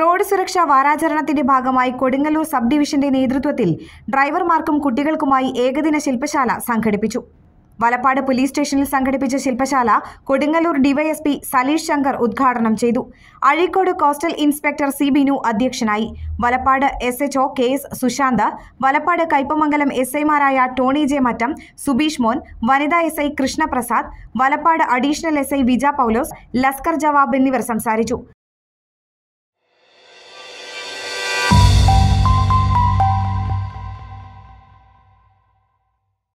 road സുരക്ഷാ വാരാചരണത്തിന്റെ ഭാഗമായി Kodungallur sub ഡിവിഷന്റെ നേതൃത്വത്തിൽ ഡ്രൈവർമാർക്കും കുട്ടികൾക്കുമായി ഏകദിന ശില്പശാല സംഘടിപ്പിച്ചു വലപ്പാട് പോലീസ് സ്റ്റേഷനിൽ സംഘടിപ്പിച്ച ശില്പശാല കൊടുങ്ങല്ലൂർ ഡിവൈഎസ്പി സലീഷ് ശങ്കർ ഉദ്ഘാടനം ചെയ്തു Azhikode coastal inspector C Binu അധ്യക്ഷനായി Valappad S H O K S Sushanth Valappad Kaipamangalam S ഐമാരായ ടോണി ജെ മറ്റം സുബീഷ് മോൻ വനിതാ S I Krishnaprasad Valappad additional S I Vija Paulose lascar ജവാബ് എന്നിവർ സംസാരിച്ചു